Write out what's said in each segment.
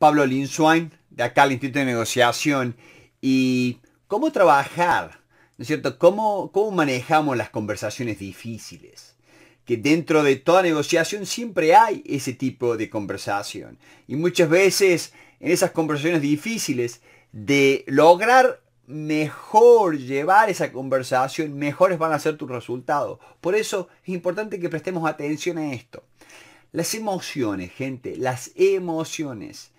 Pablo Linswain, de acá al Instituto de Negociación, y cómo trabajar, ¿no es cierto? ¿Cómo, cómo manejamos las conversaciones difíciles? Que dentro de toda negociación siempre hay ese tipo de conversación. Y muchas veces en esas conversaciones difíciles de lograr mejor llevar esa conversación, mejores van a ser tus resultados. Por eso es importante que prestemos atención a esto. Las emociones, gente, las emociones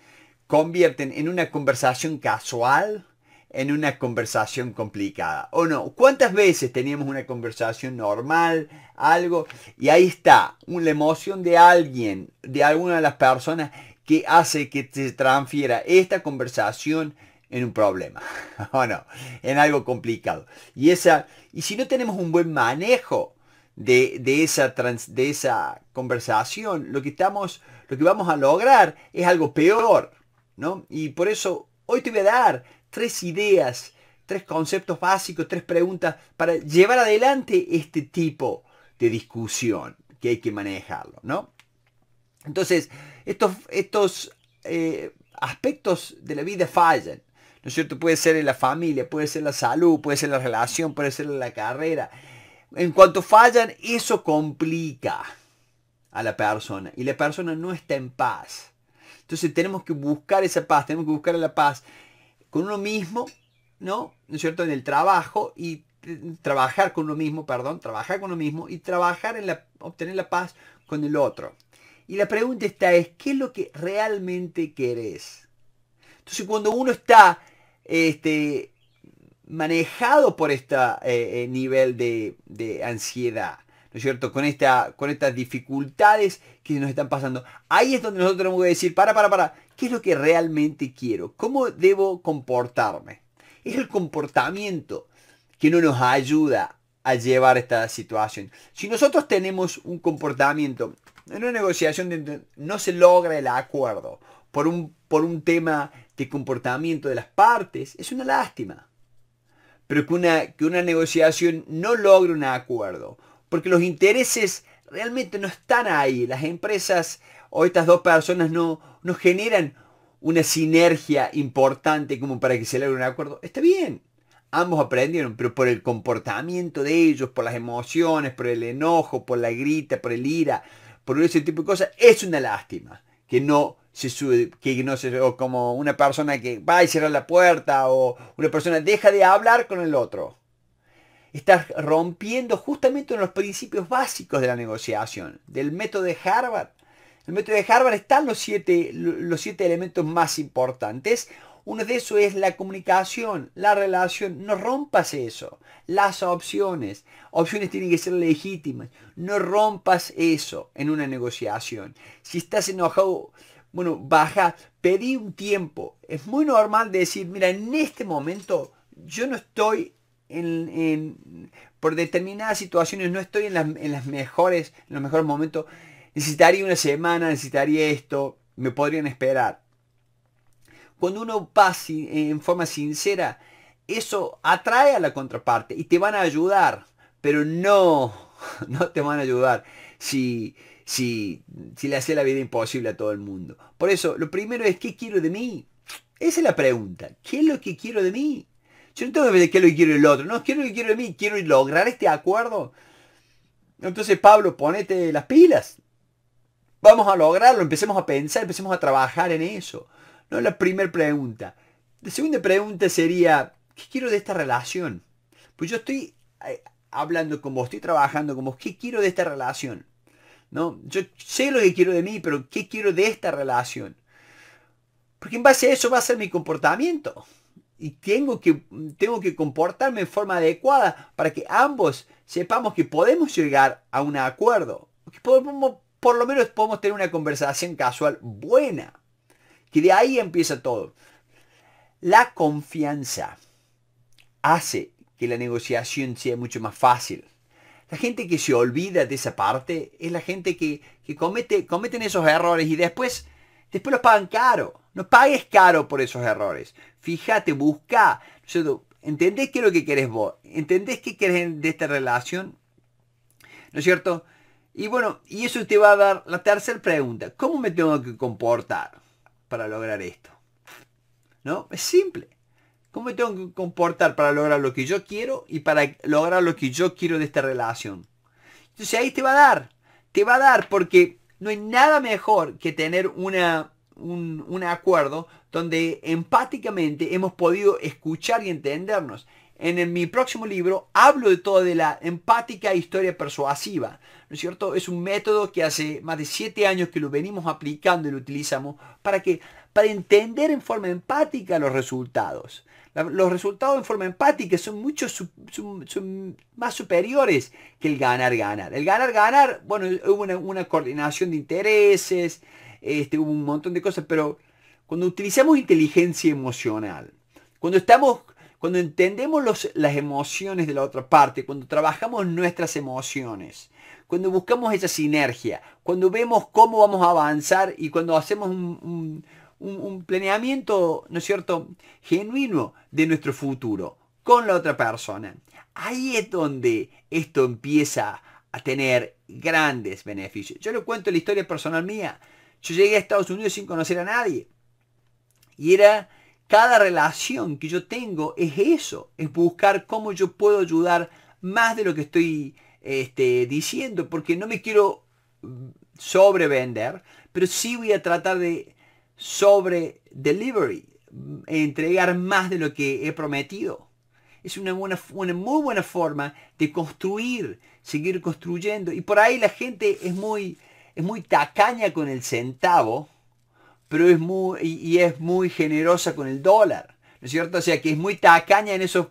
convierten en una conversación casual en una conversación complicada. ¿O no? ¿Cuántas veces teníamos una conversación normal, algo, y ahí está, la emoción de alguien, de alguna de las personas que hace que se transfiera esta conversación en un problema, ¿o no? En algo complicado. Y, esa, y si no tenemos un buen manejo de, de esa, trans, de esa conversación, lo que, estamos, lo que vamos a lograr es algo peor y por eso hoy te voy a dar tres ideas, tres conceptos básicos, tres preguntas para llevar adelante este tipo de discusión que hay que manejarlo, ¿no? Entonces, estos, eh, aspectos de la vida fallan. ¿No es cierto? Puede ser en la familia, puede ser la salud, puede ser la relación, puede ser la carrera. En cuanto fallan, eso complica a la persona y la persona no está en paz. Entonces tenemos que buscar esa paz, tenemos que buscar la paz con uno mismo, ¿no? ¿No es cierto? En el trabajo y eh, trabajar con uno mismo, perdón, trabajar con uno mismo y trabajar en la, obtener la paz con el otro. Y la pregunta está es, ¿qué es lo que realmente querés? Entonces cuando uno está este, manejado por este nivel de ansiedad, cierto?, con, estas dificultades que nos están pasando. Ahí es donde nosotros tenemos que decir, para, para, para, ¿qué es lo que realmente quiero? ¿Cómo debo comportarme? Es el comportamiento que no nos ayuda a llevar esta situación. Si nosotros tenemos un comportamiento, en una negociación no se logra el acuerdo por un, tema de comportamiento de las partes, es una lástima. Pero que una, que una negociación no logre un acuerdo porque los intereses realmente no están ahí. Las empresas o estas dos personas no, generan una sinergia importante como para que se logre un acuerdo. Está bien, ambos aprendieron, pero por el comportamiento de ellos, por las emociones, por el enojo, por la grita, por el ira, por ese tipo de cosas, es una lástima que no se sube, que no se, o como una persona que va y cierra la puerta, o una persona deja de hablar con el otro. Estás rompiendo justamente los principios básicos de la negociación, del método de Harvard. el método de Harvard están los siete, los siete elementos más importantes. Uno de esos es la comunicación, la relación. No rompas eso. Las opciones. Opciones tienen que ser legítimas. No rompas eso en una negociación. Si estás enojado, bueno, baja, pedí un tiempo. Es muy normal decir, mira, en este momento yo no estoy por determinadas situaciones, no estoy en, las, mejores, en los mejores momentos, necesitaría una semana, necesitaría esto, me podrían esperar. Cuando uno pasa en forma sincera, eso atrae a la contraparte y te van a ayudar, pero no, no te van a ayudar si, si, si le hace la vida imposible a todo el mundo. Por eso, lo primero es, ¿qué quiero de mí? Esa es la pregunta. ¿Qué es lo que quiero de mí? Yo no tengo que ver qué es lo que quiero el otro. No, quiero lo que quiero de mí. Quiero lograr este acuerdo. Entonces, Pablo, ponete las pilas. Vamos a lograrlo. Empecemos a pensar, empecemos a trabajar en eso. No es la primera pregunta. La segunda pregunta sería, ¿qué quiero de esta relación? Pues yo estoy eh, hablando con vos, estoy trabajando con vos. ¿Qué quiero de esta relación? ¿No? Yo sé lo que quiero de mí, pero ¿qué quiero de esta relación? Porque en base a eso va a ser mi comportamiento y tengo que, tengo que comportarme en forma adecuada para que ambos sepamos que podemos llegar a un acuerdo. Que por lo menos podemos tener una conversación casual buena. Que de ahí empieza todo. La confianza hace que la negociación sea mucho más fácil. La gente que se olvida de esa parte es la gente que, que comete, cometen esos errores y después, después los pagan caro. No pagues caro por esos errores. Fíjate, busca. ¿Entendés qué es lo que querés vos? ¿Entendés qué querés de esta relación? ¿No es cierto? Y bueno, y eso te va a dar la tercera pregunta. ¿Cómo me tengo que comportar para lograr esto? ¿No? Es simple. ¿Cómo me tengo que comportar para lograr lo que yo quiero y para lograr lo que yo quiero de esta relación? Entonces ahí te va a dar. Te va a dar porque no hay nada mejor que tener una un, acuerdo donde empáticamente hemos podido escuchar y entendernos. En mi próximo libro hablo de todo de la empática historia persuasiva. ¿No es cierto? Es un método que hace más de siete años que lo venimos aplicando y lo utilizamos para que para entender en forma empática los resultados. los resultados en forma empática son mucho más superiores que el ganar-ganar. El ganar-ganar, bueno, hubo una coordinación de intereses, este, hubo un montón de cosas, pero cuando utilizamos inteligencia emocional, cuando estamos, cuando entendemos las emociones de la otra parte, cuando trabajamos nuestras emociones, cuando buscamos esa sinergia, cuando vemos cómo vamos a avanzar y cuando hacemos un, planeamiento, ¿no es cierto?, genuino de nuestro futuro con la otra persona. Ahí es donde esto empieza a tener grandes beneficios. Yo le cuento la historia personal mía. Yo llegué a Estados Unidos sin conocer a nadie. Y era, cada relación que yo tengo es eso, es buscar cómo yo puedo ayudar más de lo que estoy este, diciendo, porque no me quiero sobrevender, pero sí voy a tratar de sobre delivery, entregar más de lo que he prometido. Es una, buena, una muy buena forma de construir, seguir construyendo. Y por ahí la gente es muy es muy tacaña con el centavo, pero es muy, y es muy generosa con el dólar, ¿no es cierto? O sea que es muy tacaña en esos,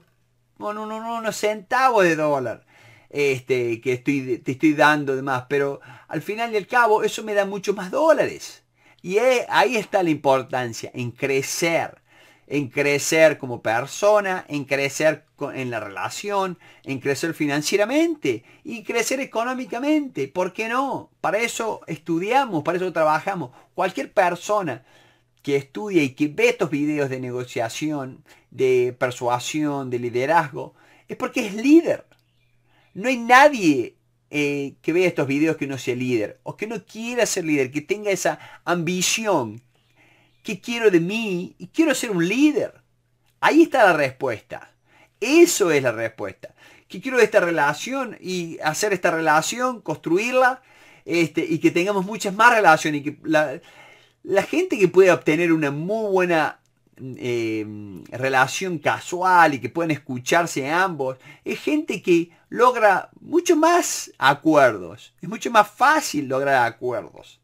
unos centavos de dólar este, que estoy, te estoy dando demás más, pero al final y al cabo eso me da mucho más dólares. Y eh, ahí está la importancia, en crecer, en crecer como persona, en crecer en la relación, en crecer financieramente y crecer económicamente. ¿Por qué no? Para eso estudiamos, para eso trabajamos. Cualquier persona que estudia y que ve estos videos de negociación, de persuasión, de liderazgo, es porque es líder. No hay nadie eh, que vea estos videos que no sea líder o que no quiera ser líder, que tenga esa ambición, ¿Qué quiero de mí? Y quiero ser un líder. Ahí está la respuesta. Eso es la respuesta. ¿Qué quiero de esta relación? Y hacer esta relación, construirla, este, y que tengamos muchas más relaciones. Y que la, gente que puede obtener una muy buena eh, relación casual y que pueden escucharse ambos, es gente que logra mucho más acuerdos. Es mucho más fácil lograr acuerdos.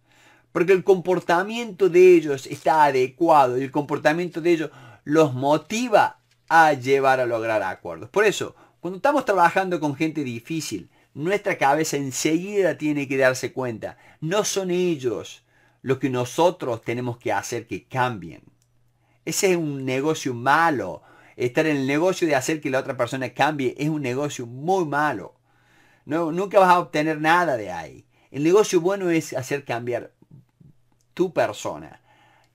Porque el comportamiento de ellos está adecuado y el comportamiento de ellos los motiva a llevar a lograr acuerdos. Por eso, cuando estamos trabajando con gente difícil, nuestra cabeza enseguida tiene que darse cuenta. No son ellos los que nosotros tenemos que hacer que cambien. Ese es un negocio malo. Estar en el negocio de hacer que la otra persona cambie es un negocio muy malo. nunca vas a obtener nada de ahí. El negocio bueno es hacer cambiar tu persona.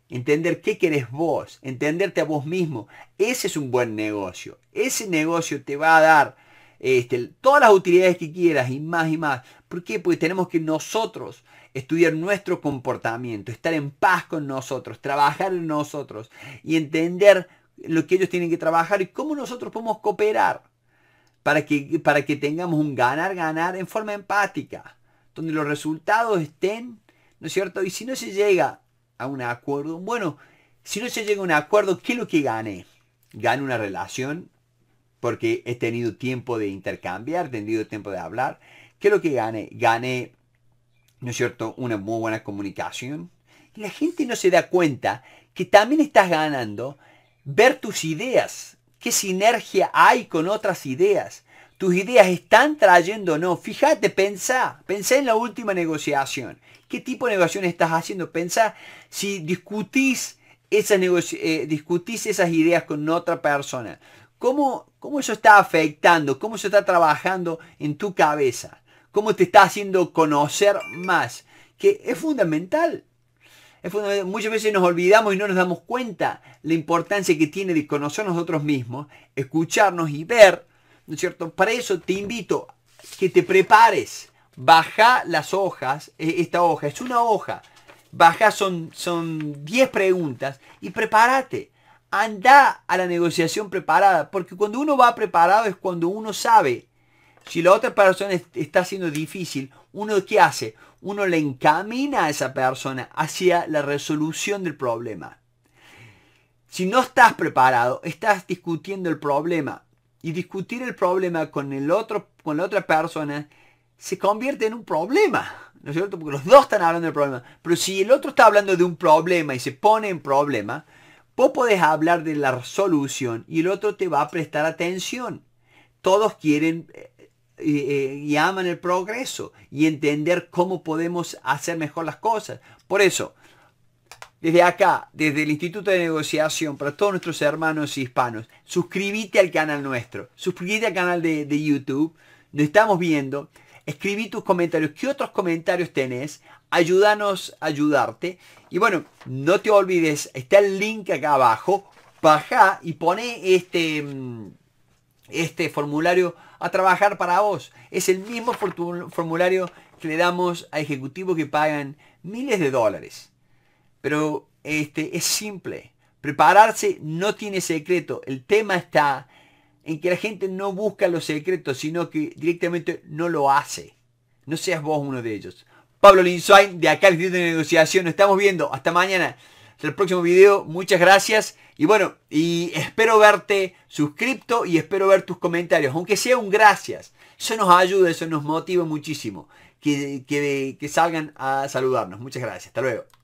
Entender qué querés vos, entenderte a vos mismo. Ese es un buen negocio. Ese negocio te va a dar este, todas las utilidades que quieras y más y más. ¿Por qué? Porque tenemos que nosotros estudiar nuestro comportamiento, estar en paz con nosotros, trabajar en nosotros y entender lo que ellos tienen que trabajar y cómo nosotros podemos cooperar para que, para que tengamos un ganar-ganar en forma empática, donde los resultados estén ¿no es cierto? Y si no se llega a un acuerdo, bueno, si no se llega a un acuerdo, ¿qué es lo que gane? ¿Gane una relación porque he tenido tiempo de intercambiar, he tenido tiempo de hablar. ¿Qué es lo que gane? Gane, ¿no es cierto?, una muy buena comunicación. Y la gente no se da cuenta que también estás ganando ver tus ideas, qué sinergia hay con otras ideas. Tus ideas están trayendo o no. Fíjate, pensá, pensá en la última negociación. ¿Qué tipo de negociación estás haciendo? Pensá, si discutís esas, eh, discutís esas ideas con otra persona, ¿cómo, ¿cómo eso está afectando? ¿Cómo eso está trabajando en tu cabeza? ¿Cómo te está haciendo conocer más? Que es fundamental. Muchas veces nos olvidamos y no nos damos cuenta la importancia que tiene de conocer nosotros mismos, escucharnos y ver, ¿no es cierto? Para eso te invito que te prepares Baja las hojas, e, esta hoja, es una hoja. Baja son, son 10 preguntas y prepárate. Anda a la negociación preparada, porque cuando uno va preparado es cuando uno sabe. Si la otra persona está haciendo difícil, uno qué hace? Uno le encamina a esa persona hacia la resolución del problema. Si no estás preparado, estás discutiendo el problema. Y discutir el problema con, el otro, con la otra persona se convierte en un problema, ¿no es cierto? Porque los dos están hablando del problema. Pero si el otro está hablando de un problema y se pone en problema, vos podés hablar de la solución y el otro te va a prestar atención. Todos quieren eh, eh, eh, y, aman el progreso y entender cómo podemos hacer mejor las cosas. Por eso, desde acá, desde el Instituto de Negociación, para todos nuestros hermanos hispanos, suscríbete al canal nuestro, suscríbete al canal de YouTube, nos estamos viendo. Escribí tus comentarios. ¿Qué otros comentarios tenés? Ayúdanos a ayudarte. Y bueno, no te olvides, está el link acá abajo. Baja y pone este, mm, este formulario a trabajar para vos. Es el mismo formulario que le damos a ejecutivos que pagan miles de dólares. Pero este, es simple. Prepararse no tiene secreto. El tema está en que la gente no busca los secretos, sino que directamente no lo hace. No seas vos uno de ellos. Pablo Linzwain de acá el Instituto de Negociación. Nos estamos viendo. Hasta mañana. Hasta el próximo video. Muchas gracias. Y bueno, y espero verte suscripto y espero ver tus comentarios. Aunque sea un gracias. Eso nos ayuda, eso nos motiva muchísimo. que, que salgan a saludarnos. Muchas gracias. Hasta luego.